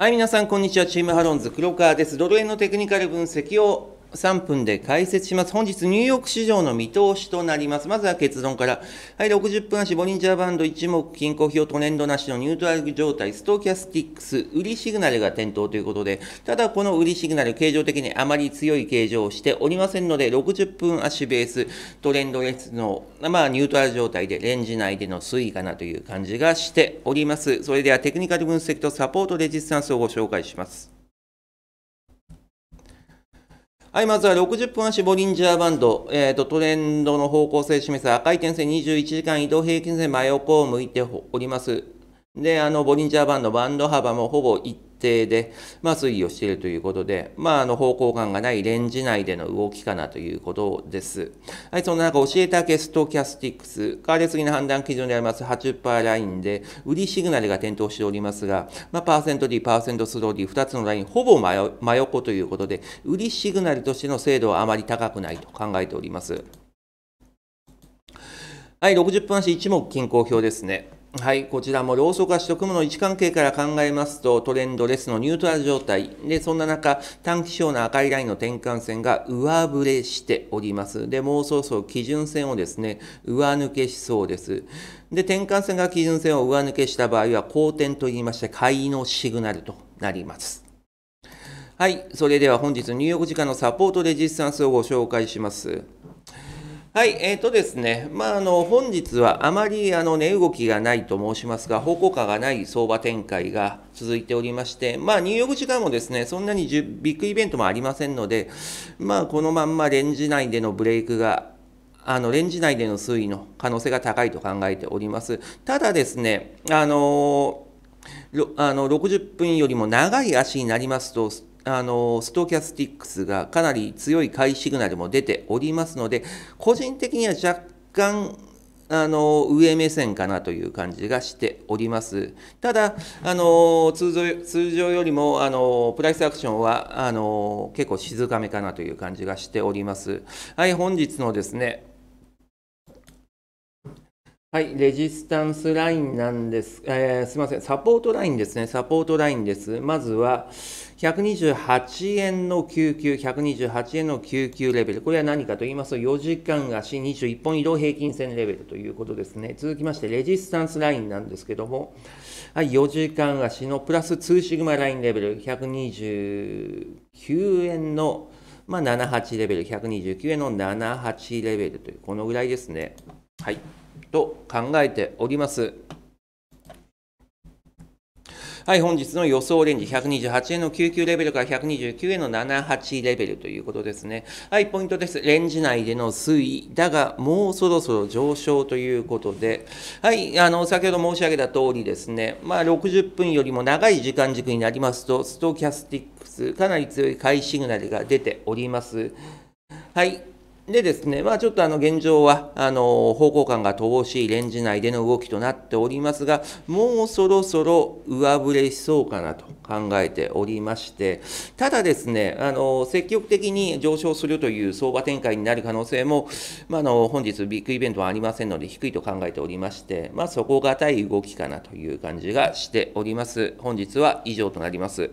はい、皆さん、こんにちは。チームハロンズ、黒川です。ドル円のテクニカル分析を3分で解説します。本日ニューヨーク市場の見通しとなります。まずは結論から。はい、60分足、ボリンジャーバンド一目均衡表トレンドなしのニュートラル状態、ストーキャスティックス、売りシグナルが点灯ということで、ただこの売りシグナル、形状的にあまり強い形状をしておりませんので、60分足ベース、トレンドレスの、まあ、ニュートラル状態で、レンジ内での推移かなという感じがしております。それではテクニカル分析とサポートレジスタンスをご紹介します。はい、まずは60分足ボリンジャーバンド、えーと、トレンドの方向性を示す赤い点線21時間移動平均線真横を向いております。で、あの、ボリンジャーバンド、バンド幅もほぼ一定で、まあ、推移をしているということで、まあ、あの方向感がないレンジ内での動きかなということです。はい、そんな中、教えたゲストキャスティックス、変わりツぎの判断基準であります80%ラインで、売りシグナルが点灯しておりますが、まあ、パーセントー、パーセントスローー、2つのライン、ほぼ真横ということで、売りシグナルとしての精度はあまり高くないと考えております。はい、60分足一目均衡表ですね。はい、こちらも老素化しと雲の位置関係から考えますとトレンドレスのニュートラル状態でそんな中短期小の赤いラインの転換線が上振れしておりますでもうそろそろ基準線をですね上抜けしそうですで転換線が基準線を上抜けした場合は好転といいまして買いのシグナルとなりますはいそれでは本日ーク時間のサポートレジスタンスをご紹介しますはい、えーとですね、まあ、あの本日はあまりあの値、動きがないと申しますが、方向感がない相場展開が続いておりまして、まあ、ニューヨーク時間もですね、そんなにビッグイベントもありませんので、まあ、このまんまレンジ内でのブレイクが、あのレンジ内での推移の可能性が高いと考えております。ただですね、あのあの60分よりも長い足になりますと、あのストキャスティックスがかなり強い買いシグナルも出ておりますので個人的には若干あの上目線かなという感じがしております。ただ、あの通常通常よりもあのプライスアクションはあの結構静かめかなという感じがしております。はい、本日のですねはい、レジスタンスラインなんです。えー、すみません、サポートラインですね。サポートラインです。まずは、128円の救急、128円の救急レベル。これは何かと言いますと、4時間足21本移動平均線レベルということですね。続きまして、レジスタンスラインなんですけども、はい、4時間足のプラス2シグマラインレベル、129円の、まあ、78レベル、129円の78レベルという、このぐらいですね。はい。と考えております。はい、本日の予想レンジ、128円の99レベルから129円の78レベルということですね。はい、ポイントです。レンジ内での推移だが、もうそろそろ上昇ということで、はい、あの、先ほど申し上げた通りですね、まあ、60分よりも長い時間軸になりますと、ストキャスティックス、かなり強い買いシグナルが出ております。はい、でですね、まあ、ちょっとあの現状はあの方向感が乏しいレンジ内での動きとなっておりますが、もうそろそろ上振れしそうかなと考えておりまして、ただですね、あの積極的に上昇するという相場展開になる可能性も、まあ、の本日、ビッグイベントはありませんので、低いと考えておりまして、まあ、底堅い動きかなという感じがしております。本日は以上となります。